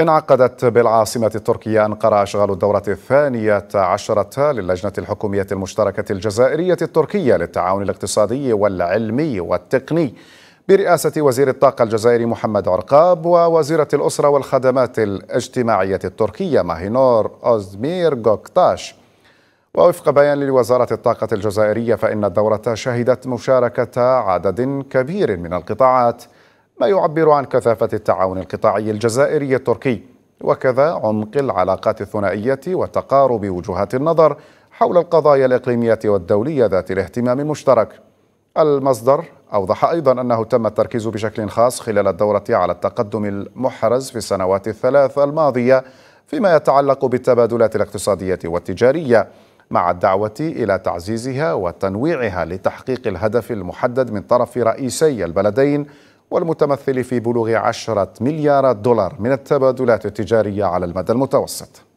انعقدت بالعاصمة التركية أنقرة أشغال الدورة الثانية عشرة للجنة الحكومية المشتركة الجزائرية التركية للتعاون الاقتصادي والعلمي والتقني برئاسة وزير الطاقة الجزائري محمد عرقاب ووزيرة الأسرة والخدمات الاجتماعية التركية ماهينور أوزمير جوكتاش ووفق بيان لوزارة الطاقة الجزائرية فإن الدورة شهدت مشاركة عدد كبير من القطاعات ما يعبر عن كثافة التعاون القطاعي الجزائري التركي وكذا عمق العلاقات الثنائية وتقارب وجهات النظر حول القضايا الإقليمية والدولية ذات الاهتمام المشترك المصدر أوضح أيضا أنه تم التركيز بشكل خاص خلال الدورة على التقدم المحرز في السنوات الثلاث الماضية فيما يتعلق بالتبادلات الاقتصادية والتجارية مع الدعوة إلى تعزيزها وتنويعها لتحقيق الهدف المحدد من طرف رئيسي البلدين والمتمثل في بلوغ عشرة مليارات دولار من التبادلات التجارية على المدى المتوسط